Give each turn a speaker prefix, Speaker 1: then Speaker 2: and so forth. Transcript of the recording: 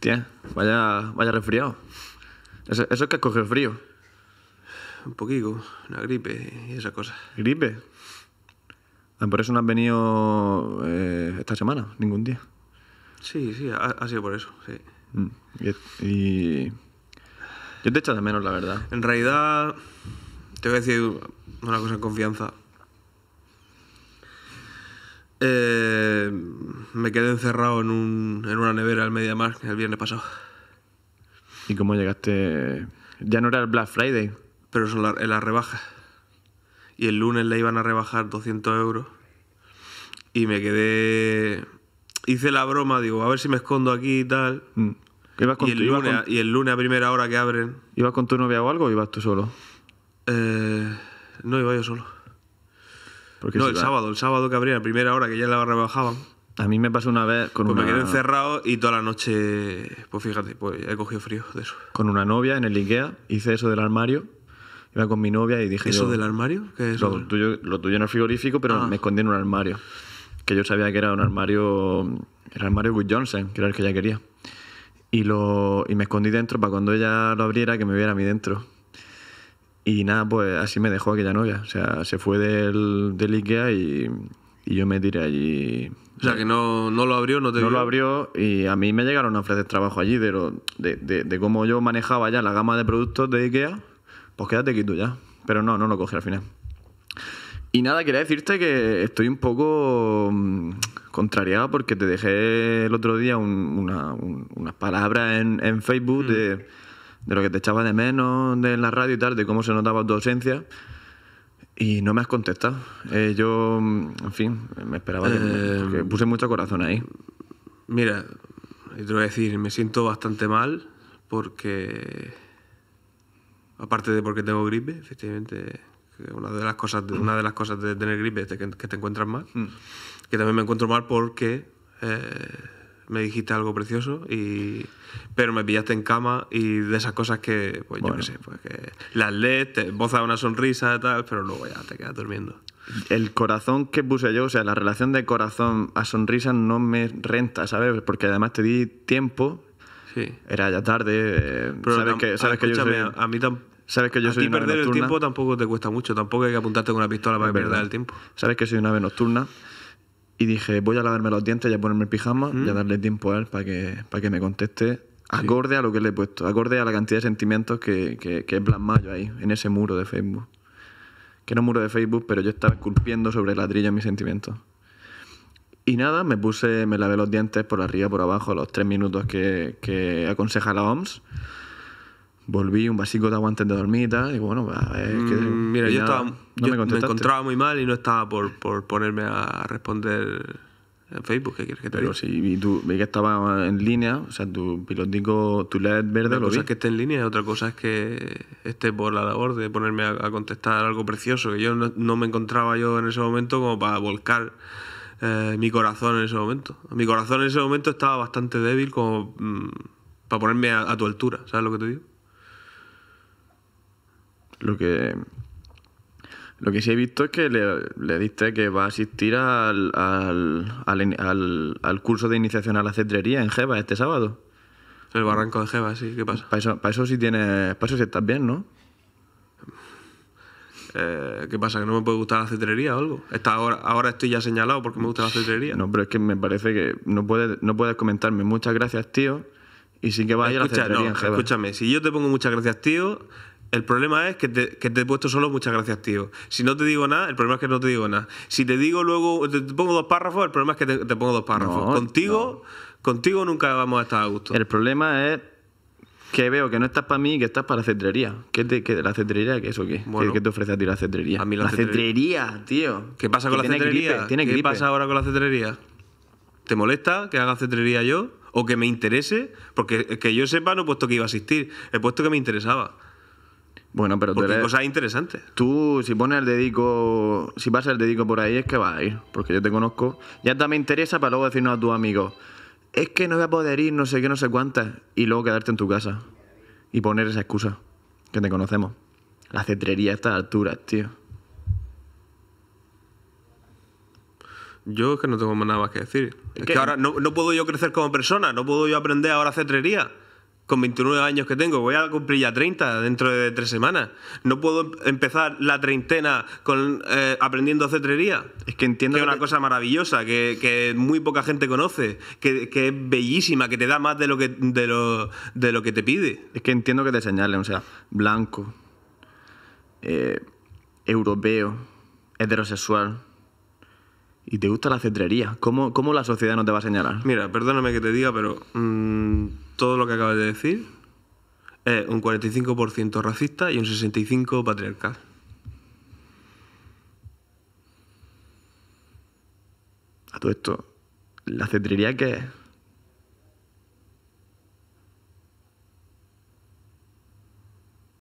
Speaker 1: Tía, vaya, vaya resfriado. Eso, es que coge frío. Un poquito,
Speaker 2: una gripe y esa cosa.
Speaker 1: ¿Gripe? Ah, por eso no has venido eh, esta semana, ningún día.
Speaker 2: Sí, sí, ha, sido por eso, sí.
Speaker 1: Mm, y, y,
Speaker 2: Yo te echo de menos, la verdad. En realidad, te voy a decir una cosa en confianza. Eh, me quedé encerrado en, un, una nevera al Mediamar el viernes pasado.
Speaker 1: ¿Y cómo llegaste?
Speaker 2: Ya no era el Black Friday. Pero son las rebajas. Y el lunes le iban a rebajar 200 euros. Y me quedé. Hice la broma, digo, a ver si me escondo aquí y tal.
Speaker 1: Mm. con y, el lunes,
Speaker 2: y el lunes a primera hora que abren.
Speaker 1: ¿Ibas con tu novia o algo o ibas tú solo? Eh, no, iba yo solo no, el sábado,
Speaker 2: el sábado que abría, la primera hora, que ya la bajaba.
Speaker 1: A mí me pasó una vez con, Pues me quedé
Speaker 2: encerrado y toda la noche, pues fíjate, pues he
Speaker 1: cogido frío de eso. con una novia en el Ikea. Hice eso del armario. Iba con mi novia y dije ¿Eso del armario? ¿Qué es Lo tuyo, lo tuyo en el frigorífico, pero ah. me escondí en un armario. Que yo sabía que era un armario. El armario Wood Johnson, que era el que ella quería. Y, lo, y me escondí dentro para cuando ella lo abriera que me viera a mí dentro. Y nada, pues así me dejó aquella novia. O sea, se fue del, Ikea y, y yo me tiré allí.
Speaker 2: O sea, que no, lo abrió, no te No lo abrió
Speaker 1: y a mí me llegaron a ofrecer trabajo allí de, de, cómo yo manejaba ya la gama de productos de Ikea. Pues quédate aquí tú ya. Pero no, no lo cogí al final. Y nada, quería decirte que estoy un poco mm, contrariado porque te dejé el otro día unas palabras en, Facebook mm. de de lo que te echaba de menos de la radio y tal, de cómo se notaba tu ausencia. Y no me has contestado. Eh, yo, mm, en fin, me esperaba eh, que, puse mucho corazón ahí.
Speaker 2: Mira, te voy a decir, me siento bastante mal porque. Aparte de porque tengo gripe, efectivamente, una de las cosas de, una de, las cosas de tener gripe es que, te encuentras mal. Mm. Que también me encuentro mal porque. Eh, me dijiste algo precioso, y... pero me pillaste
Speaker 1: en cama y de esas cosas que, pues yo qué sé, pues las lees, te
Speaker 2: boza una sonrisa y tal, pero luego ya te quedas durmiendo.
Speaker 1: El corazón que puse yo, o sea, la relación de corazón a sonrisa no me renta, ¿sabes? Porque además te di tiempo, sí. era ya tarde, eh, pero sabes que, sabes que yo soy... a, mí también Sabes que yo a soy ti una perder el tiempo
Speaker 2: tampoco te cuesta mucho, tampoco hay que apuntarte con una pistola para perder el tiempo.
Speaker 1: Sabes que soy una ave nocturna y dije, voy a lavarme los dientes y a ponerme el pijama y a mm. darle tiempo a él para que, para que me conteste acorde a lo que le he puesto, acorde a la cantidad de sentimientos que, que, que he ahí, en ese muro de Facebook. Que no muro de Facebook, pero yo estaba esculpiendo sobre el ladrillo mis sentimientos. Y nada, me puse, me lavé los dientes por arriba, por abajo, los tres minutos que, que aconseja la OMS volví un vasico de agua de dormita y bueno, pues, a ver, mm, Mira, yo, me, encontraba muy mal y no estaba por, ponerme a
Speaker 2: responder en Facebook. ¿Qué quieres que te Pero
Speaker 1: diga? y tú vi que estaba en línea, o sea, tu pilotico, tu LED verde. Una lo cosa es que
Speaker 2: esté en línea, otra cosa es que esté por la labor de ponerme a, contestar algo precioso, que yo no, me encontraba yo en ese momento como para volcar. Eh, mi corazón en ese momento. Mi corazón en ese momento estaba bastante débil como mm, para ponerme a tu altura, ¿sabes lo que te digo?
Speaker 1: Lo que, lo que sí he visto es que le, diste que va a asistir al, al, al, curso de iniciación a la cetrería en Jeva este sábado. El barranco de Jeva, sí, ¿qué pasa? Para eso, sí tienes. Para eso estás bien, ¿no? Eh, ¿Qué pasa? ¿Que no me puede
Speaker 2: gustar la cetrería o algo? Está ahora, ahora estoy ya señalado porque me gusta la cetrería.
Speaker 1: No, pero es que me parece que no puedes, no comentarme muchas gracias, tío. Y sí que vas a ir a la cetrería en Jeva. Escúchame,
Speaker 2: si yo te pongo muchas gracias, tío, el problema es que te, he puesto solo muchas gracias, tío. Si no te digo nada, el problema es que no te digo nada. Si te digo luego, te, pongo dos párrafos, el problema es que
Speaker 1: te, pongo dos párrafos. contigo, contigo nunca vamos a estar a gusto. El problema es que veo que no estás para mí que estás para la cetrería. ¿Qué, te, ¿La cetrería qué es o qué? te ofrece a ti la cetrería? la, cetrería. tío. ¿Qué pasa con la cetrería? ¿Qué pasa
Speaker 2: ahora con la cetrería? ¿Te molesta que haga cetrería yo? ¿O que me interese? Porque que yo sepa no he puesto que iba a asistir, he puesto que me interesaba.
Speaker 1: Bueno, pero porque tú cosas interesantes. Tú, si pones el dedico, si pasas el dedico por ahí, es que vas a ir, porque yo te conozco. Ya también me interesa para luego decirnos a tus amigos, es que no voy a poder ir, no sé qué, no sé cuántas, y luego quedarte en tu casa y poner esa excusa, que te conocemos. La cetrería a estas alturas, tío. Yo es que no tengo nada más
Speaker 2: que decir. Es, que, ahora no, no, puedo yo crecer como persona, no puedo yo aprender ahora cetrería con 29 años que tengo, voy a cumplir ya 30 dentro de tres semanas. No puedo em, empezar la treintena con, eh, aprendiendo cetrería. Es que entiendo. es una cosa maravillosa, que, muy poca gente conoce, que, es bellísima, que te da más de lo, que, de, lo, que
Speaker 1: te pide. Es que entiendo que te señalen, o sea, blanco, eh, europeo, heterosexual y te gusta la cetrería. ¿Cómo, la sociedad no te va a señalar?
Speaker 2: Mira, perdóname que te diga, pero mm, todo lo que acabas de decir es un 45% racista y un 65% patriarcal.
Speaker 1: A todo esto, ¿la cetrería qué es?